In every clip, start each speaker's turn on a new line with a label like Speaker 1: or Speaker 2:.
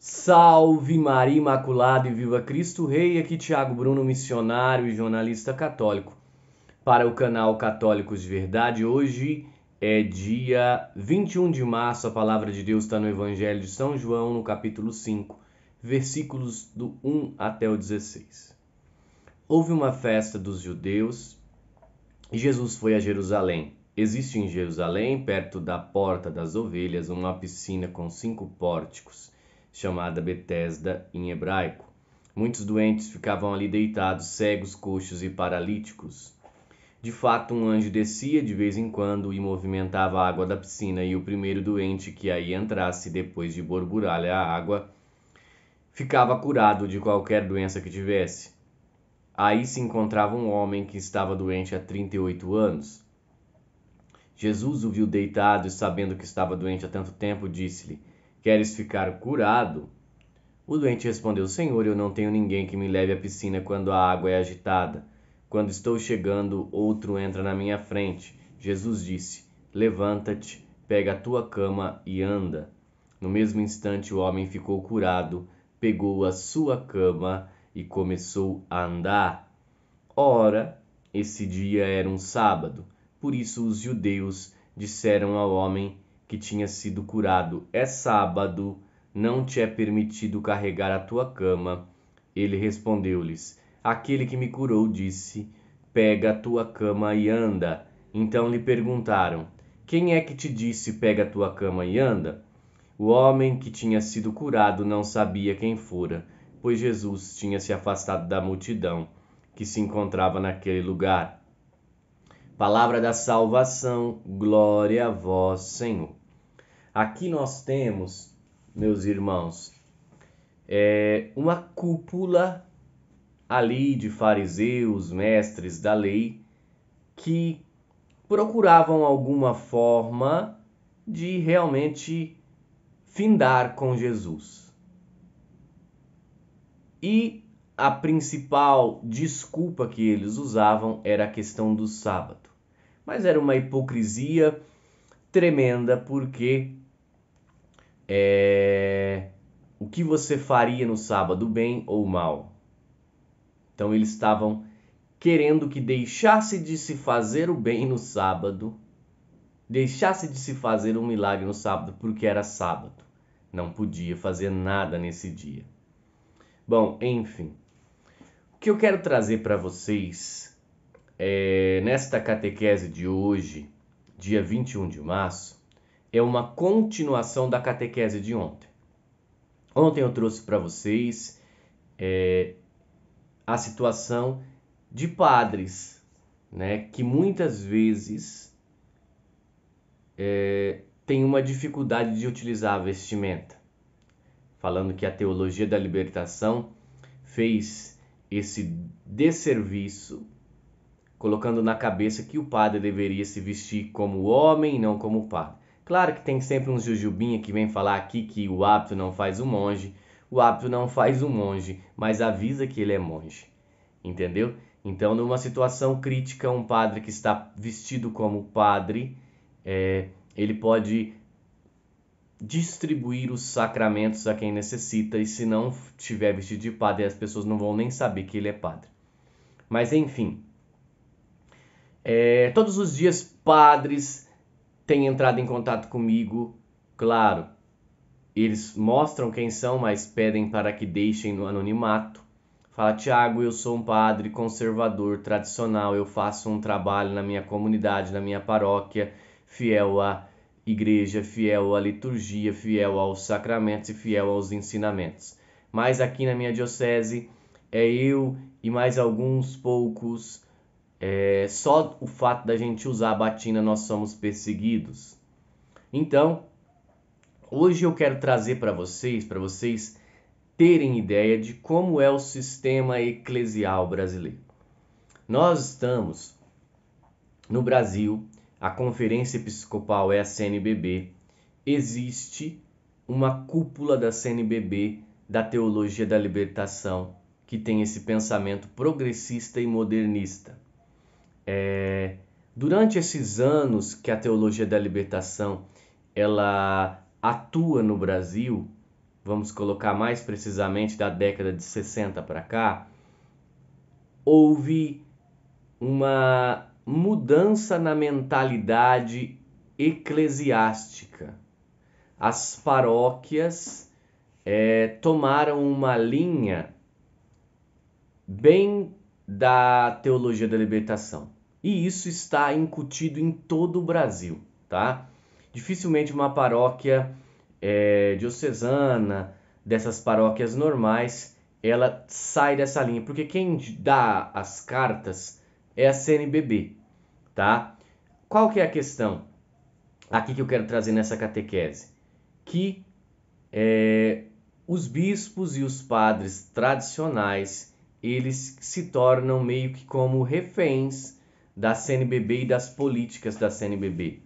Speaker 1: Salve Maria Imaculada e Viva Cristo Rei, aqui Tiago Bruno, missionário e jornalista católico. Para o canal Católicos de Verdade, hoje é dia 21 de março, a palavra de Deus está no Evangelho de São João, no capítulo 5, versículos do 1 até o 16. Houve uma festa dos judeus e Jesus foi a Jerusalém. Existe em Jerusalém, perto da Porta das Ovelhas, uma piscina com cinco pórticos chamada Betesda em hebraico. Muitos doentes ficavam ali deitados, cegos, coxos e paralíticos. De fato, um anjo descia de vez em quando e movimentava a água da piscina, e o primeiro doente que aí entrasse, depois de borbulhar a água, ficava curado de qualquer doença que tivesse. Aí se encontrava um homem que estava doente há 38 anos. Jesus o viu deitado e, sabendo que estava doente há tanto tempo, disse-lhe: Queres ficar curado? O doente respondeu: Senhor, eu não tenho ninguém que me leve à piscina quando a água é agitada. Quando estou chegando, outro entra na minha frente. Jesus disse: Levanta-te, pega a tua cama e anda. No mesmo instante, o homem ficou curado, pegou a sua cama e começou a andar. Ora, esse dia era um sábado, por isso os judeus disseram ao homem que tinha sido curado. É sábado, não te é permitido carregar a tua cama. Ele respondeu-lhes: Aquele que me curou disse: Pega a tua cama e anda. Então lhe perguntaram: Quem é que te disse: Pega a tua cama e anda? O homem que tinha sido curado não sabia quem fora, pois Jesus tinha se afastado da multidão que se encontrava naquele lugar. Palavra da salvação, glória a vós, Senhor. Aqui nós temos, meus irmãos, é uma cúpula ali de fariseus, mestres da lei, que procuravam alguma forma de realmente findar com Jesus. E a principal desculpa que eles usavam era a questão do sábado. Mas era uma hipocrisia tremenda porque é, o que você faria no sábado, bem ou mal? Então eles estavam querendo que deixasse de se fazer o bem no sábado, deixasse de se fazer um milagre no sábado, porque era sábado. Não podia fazer nada nesse dia. Bom, enfim. O que eu quero trazer para vocês é, nesta catequese de hoje, dia 21 de março, é uma continuação da catequese de ontem. Ontem eu trouxe para vocês é, a situação de padres, né, que muitas vezes é, tem uma dificuldade de utilizar a vestimenta, falando que a teologia da libertação fez esse desserviço, colocando na cabeça que o padre deveria se vestir como homem, não como padre. Claro que tem sempre um jujubinha que vem falar aqui que o hábito não faz um monge, o hábito não faz um monge, mas avisa que ele é monge. Entendeu? Então, numa situação crítica, um padre que está vestido como padre, é, ele pode distribuir os sacramentos a quem necessita, e se não tiver vestido de padre, as pessoas não vão nem saber que ele é padre. Mas enfim, é, todos os dias padres têm entrado em contato comigo, claro. Eles mostram quem são, mas pedem para que deixem no anonimato. Fala, Tiago, eu sou um padre conservador tradicional, eu faço um trabalho na minha comunidade, na minha paróquia, fiel à igreja, fiel à liturgia, fiel aos sacramentos e fiel aos ensinamentos. Mas aqui na minha diocese é eu e mais alguns poucos é, só o fato da gente usar a batina nós somos perseguidos. Então, hoje eu quero trazer para vocês, para vocês terem ideia de como é o sistema eclesial brasileiro. Nós estamos no Brasil, a Conferência Episcopal é a CNBB, existe uma cúpula da CNBB da Teologia da Libertação que tem esse pensamento progressista e modernista. É, durante esses anos que a teologia da libertação ela atua no Brasil, vamos colocar mais precisamente da década de 60 para cá, houve uma mudança na mentalidade eclesiástica. As paróquias é, tomaram uma linha bem da teologia da libertação. E isso está incutido em todo o Brasil, tá? Dificilmente uma paróquia é, diocesana, dessas paróquias normais, ela sai dessa linha, porque quem dá as cartas é a CNBB, tá? Qual que é a questão aqui que eu quero trazer nessa catequese? Que é, os bispos e os padres tradicionais, eles se tornam meio que como reféns da CNBB e das políticas da CNBB.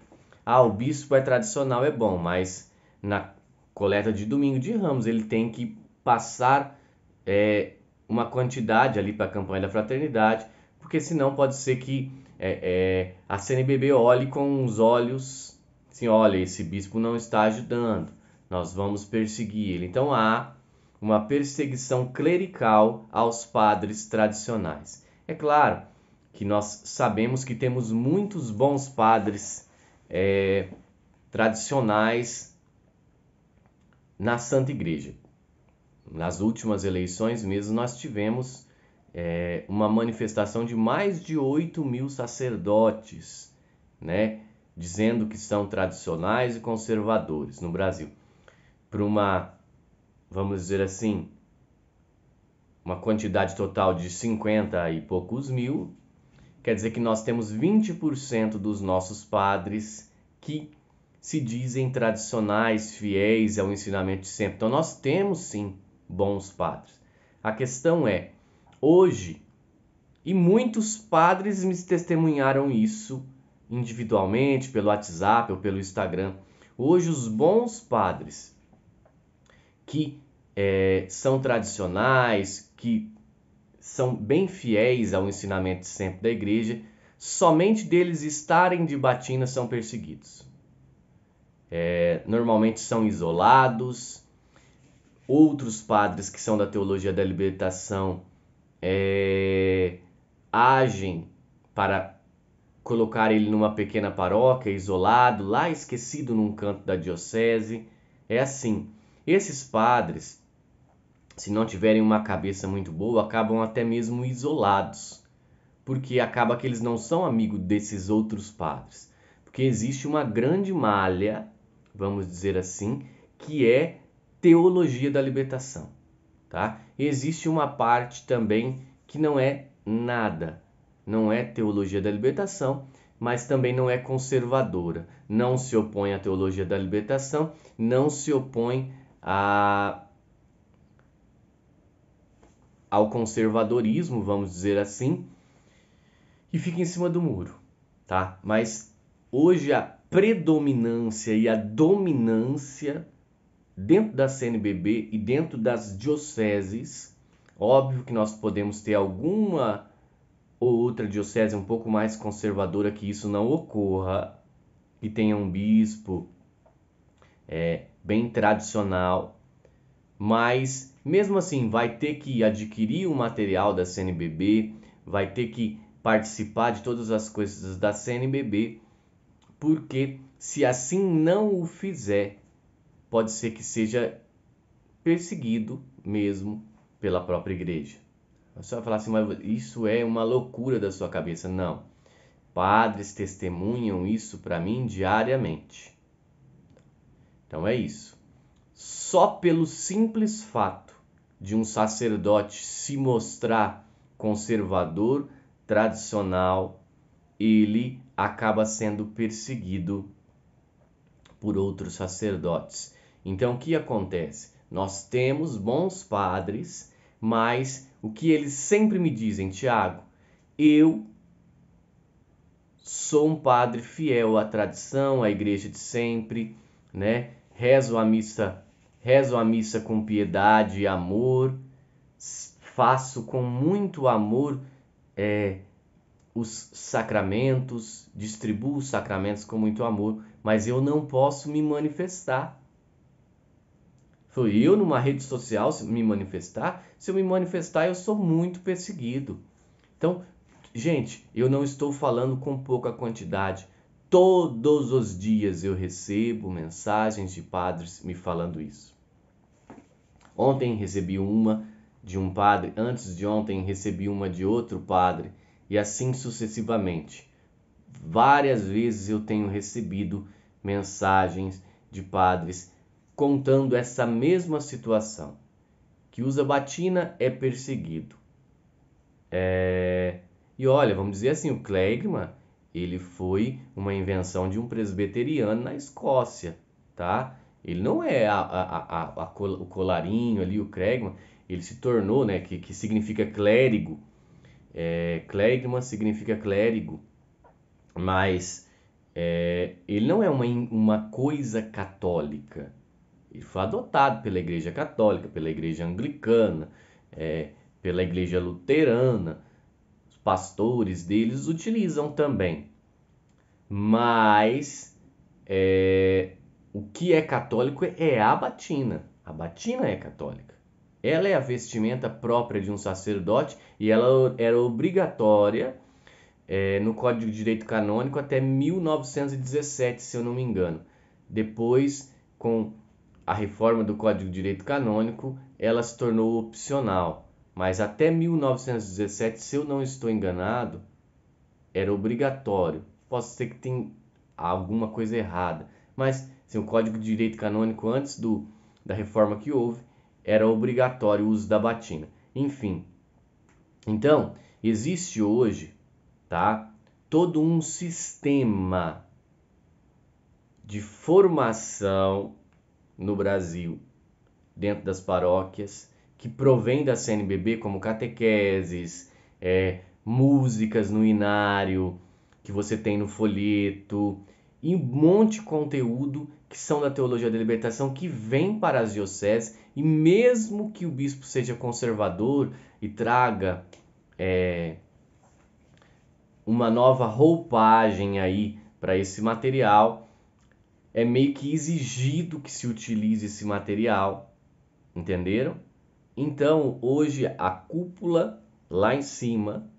Speaker 1: Ah, o bispo é tradicional, é bom, mas na coleta de domingo de ramos ele tem que passar é, uma quantidade ali para a campanha da fraternidade, porque senão pode ser que é, é, a CNBB olhe com os olhos, assim, olha, esse bispo não está ajudando, nós vamos perseguir ele. Então há uma perseguição clerical aos padres tradicionais. É claro, que nós sabemos que temos muitos bons padres é, tradicionais na Santa Igreja. Nas últimas eleições mesmo, nós tivemos é, uma manifestação de mais de 8 mil sacerdotes, né, dizendo que são tradicionais e conservadores no Brasil. Para uma, vamos dizer assim, uma quantidade total de 50 e poucos mil, Quer dizer que nós temos 20% dos nossos padres que se dizem tradicionais, fiéis ao ensinamento de sempre. Então nós temos sim bons padres. A questão é, hoje, e muitos padres me testemunharam isso individualmente, pelo WhatsApp ou pelo Instagram. Hoje, os bons padres que é, são tradicionais, que são bem fiéis ao ensinamento sempre da igreja, somente deles estarem de batina são perseguidos. É, normalmente são isolados, outros padres que são da teologia da libertação é, agem para colocar ele numa pequena paróquia, isolado, lá esquecido num canto da diocese. É assim. Esses padres se não tiverem uma cabeça muito boa, acabam até mesmo isolados, porque acaba que eles não são amigos desses outros padres, porque existe uma grande malha, vamos dizer assim, que é teologia da libertação, tá? existe uma parte também que não é nada, não é teologia da libertação, mas também não é conservadora, não se opõe à teologia da libertação, não se opõe a ao conservadorismo, vamos dizer assim, e fica em cima do muro, tá? Mas hoje a predominância e a dominância dentro da CNBB e dentro das dioceses, óbvio que nós podemos ter alguma ou outra diocese um pouco mais conservadora que isso não ocorra, que tenha um bispo é, bem tradicional, mas mesmo assim vai ter que adquirir o material da CNBB, vai ter que participar de todas as coisas da CNBB, porque se assim não o fizer, pode ser que seja perseguido mesmo pela própria igreja. A é vai falar assim, mas isso é uma loucura da sua cabeça. Não. Padres testemunham isso para mim diariamente. Então é isso. Só pelo simples fato de um sacerdote se mostrar conservador, tradicional, ele acaba sendo perseguido por outros sacerdotes. Então, o que acontece? Nós temos bons padres, mas o que eles sempre me dizem, Tiago, eu sou um padre fiel à tradição, à igreja de sempre, né? Rezo a missa rezo a missa com piedade e amor, faço com muito amor é, os sacramentos, distribuo os sacramentos com muito amor, mas eu não posso me manifestar. Foi eu numa rede social me manifestar? Se eu me manifestar, eu sou muito perseguido. Então, gente, eu não estou falando com pouca quantidade. Todos os dias eu recebo mensagens de padres me falando isso. Ontem recebi uma de um padre, antes de ontem recebi uma de outro padre, e assim sucessivamente. Várias vezes eu tenho recebido mensagens de padres contando essa mesma situação, que usa batina é perseguido. É... E olha, vamos dizer assim, o Klegma, ele foi uma invenção de um presbiteriano na Escócia, tá? Ele não é a, a, a, o colarinho ali, o Kregman, ele se tornou, né, que, que significa clérigo. É, significa clérigo, mas é, ele não é uma, uma coisa católica. Ele foi adotado pela Igreja Católica, pela Igreja Anglicana, é, pela Igreja Luterana. Os pastores deles utilizam também. Mas é, o que é católico é a batina. A batina é católica. Ela é a vestimenta própria de um sacerdote e ela era obrigatória é, no Código de Direito Canônico até 1917, se eu não me engano. Depois, com a reforma do Código de Direito Canônico, ela se tornou opcional. Mas até 1917, se eu não estou enganado, era obrigatório. Posso ser que tem alguma coisa errada, mas Assim, o Código de Direito Canônico, antes do, da reforma que houve, era obrigatório o uso da batina. Enfim, então, existe hoje tá, todo um sistema de formação no Brasil, dentro das paróquias, que provém da CNBB, como catequeses, é, músicas no inário, que você tem no folheto, e um monte de conteúdo que são da teologia da libertação que vêm para as dioceses e mesmo que o bispo seja conservador e traga é, uma nova roupagem aí para esse material, é meio que exigido que se utilize esse material, entenderam? Então hoje a cúpula lá em cima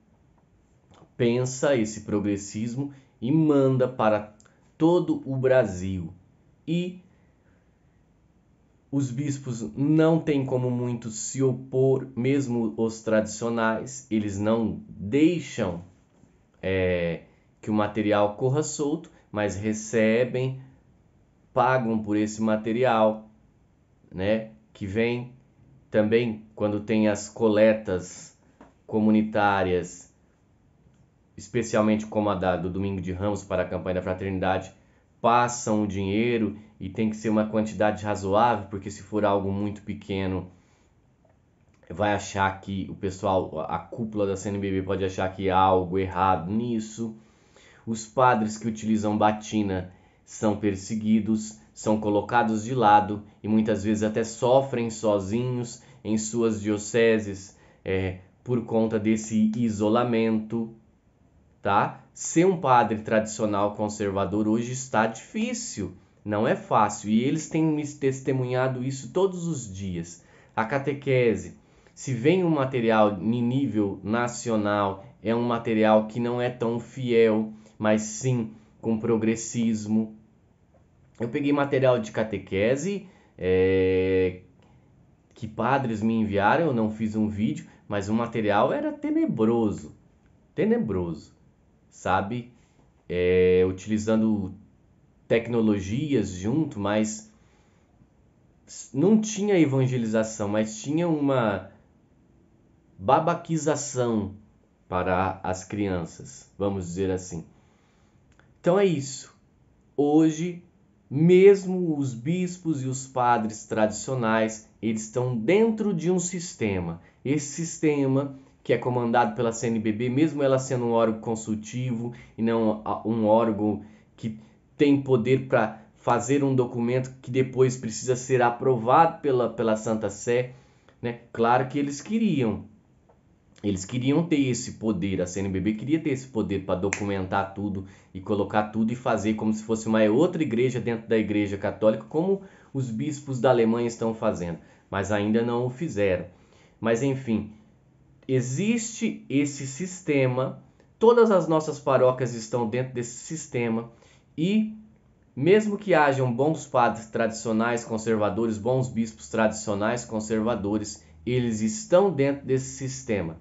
Speaker 1: pensa esse progressismo e manda para todo o Brasil e os bispos não têm como muito se opor, mesmo os tradicionais, eles não deixam é, que o material corra solto, mas recebem, pagam por esse material, né? Que vem também quando tem as coletas comunitárias, especialmente como a da, do Domingo de Ramos para a campanha da Fraternidade, passam o dinheiro e tem que ser uma quantidade razoável, porque se for algo muito pequeno, vai achar que o pessoal, a cúpula da CNBB pode achar que há algo errado nisso. Os padres que utilizam batina são perseguidos, são colocados de lado e muitas vezes até sofrem sozinhos em suas dioceses é, por conta desse isolamento tá? Ser um padre tradicional conservador hoje está difícil, não é fácil e eles têm me testemunhado isso todos os dias. A catequese, se vem um material em nível nacional, é um material que não é tão fiel, mas sim com progressismo. Eu peguei material de catequese é, que padres me enviaram, eu não fiz um vídeo, mas o material era tenebroso, tenebroso sabe? É, utilizando tecnologias junto, mas não tinha evangelização, mas tinha uma babaquização para as crianças, vamos dizer assim. Então é isso. Hoje, mesmo os bispos e os padres tradicionais, eles estão dentro de um sistema. Esse sistema que é comandado pela CNBB, mesmo ela sendo um órgão consultivo e não um órgão que tem poder para fazer um documento que depois precisa ser aprovado pela, pela Santa Sé. Né? Claro que eles queriam. Eles queriam ter esse poder, a CNBB queria ter esse poder para documentar tudo e colocar tudo e fazer como se fosse uma outra igreja dentro da Igreja Católica, como os bispos da Alemanha estão fazendo, mas ainda não o fizeram. Mas enfim, existe esse sistema, todas as nossas paróquias estão dentro desse sistema e mesmo que hajam bons padres tradicionais conservadores, bons bispos tradicionais conservadores, eles estão dentro desse sistema.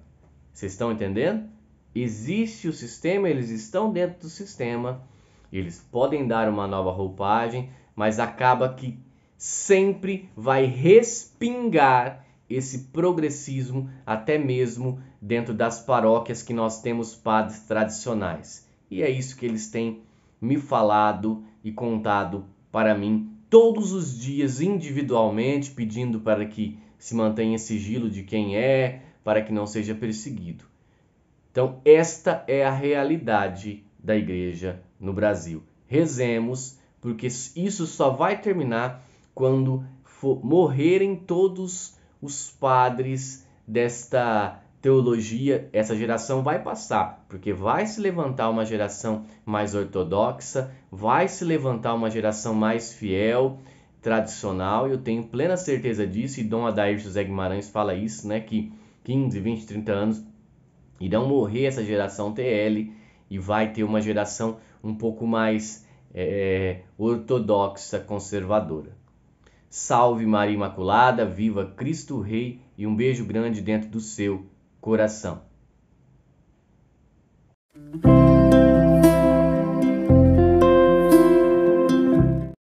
Speaker 1: Vocês estão entendendo? Existe o sistema, eles estão dentro do sistema, eles podem dar uma nova roupagem, mas acaba que sempre vai respingar esse progressismo até mesmo dentro das paróquias que nós temos padres tradicionais. E é isso que eles têm me falado e contado para mim todos os dias individualmente, pedindo para que se mantenha sigilo de quem é, para que não seja perseguido. Então, esta é a realidade da igreja no Brasil. Rezemos, porque isso só vai terminar quando morrerem todos os padres desta teologia, essa geração vai passar, porque vai se levantar uma geração mais ortodoxa, vai se levantar uma geração mais fiel, tradicional, eu tenho plena certeza disso, e Dom Adair José Guimarães fala isso, né, que 15, 20, 30 anos irão morrer essa geração TL e vai ter uma geração um pouco mais é, ortodoxa, conservadora. Salve Maria Imaculada, viva Cristo Rei e um beijo grande dentro do seu coração.